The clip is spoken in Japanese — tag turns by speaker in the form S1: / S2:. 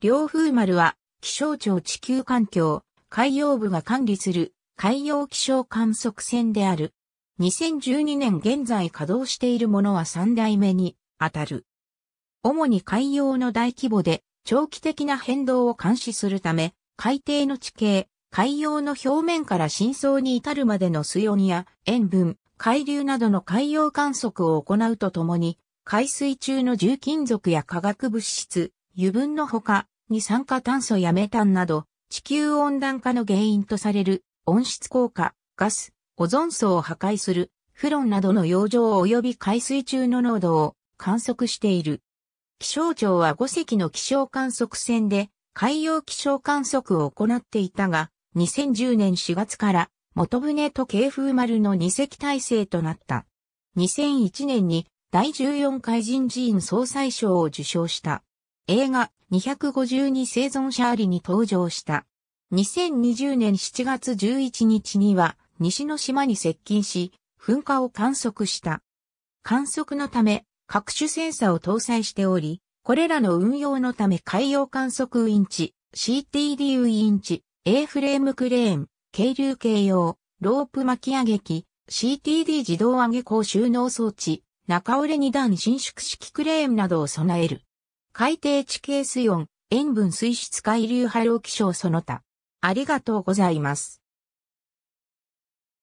S1: 両風丸は、気象庁地球環境、海洋部が管理する海洋気象観測船である。2012年現在稼働しているものは3代目に当たる。主に海洋の大規模で長期的な変動を監視するため、海底の地形、海洋の表面から深層に至るまでの水温や塩分、海流などの海洋観測を行うとともに、海水中の重金属や化学物質、油分のほか、二酸化炭素やメタンなど、地球温暖化の原因とされる温室効果、ガス、オゾン層を破壊する、フロンなどの洋上及び海水中の濃度を観測している。気象庁は5隻の気象観測船で海洋気象観測を行っていたが、2010年4月から元船と京風丸の2隻体制となった。2001年に第14回人事院総裁賞を受賞した。映画252生存者ありに登場した。2020年7月11日には西の島に接近し、噴火を観測した。観測のため各種センサを搭載しており、これらの運用のため海洋観測インチ、c t d ウインチ、A フレームクレーン、軽流形用、ロープ巻き上げ機、CTD 自動上げ工収納装置、中折れ二段伸縮式クレーンなどを備える。海底地形水温、塩分水質海流波浪気象その他。ありがとうございます。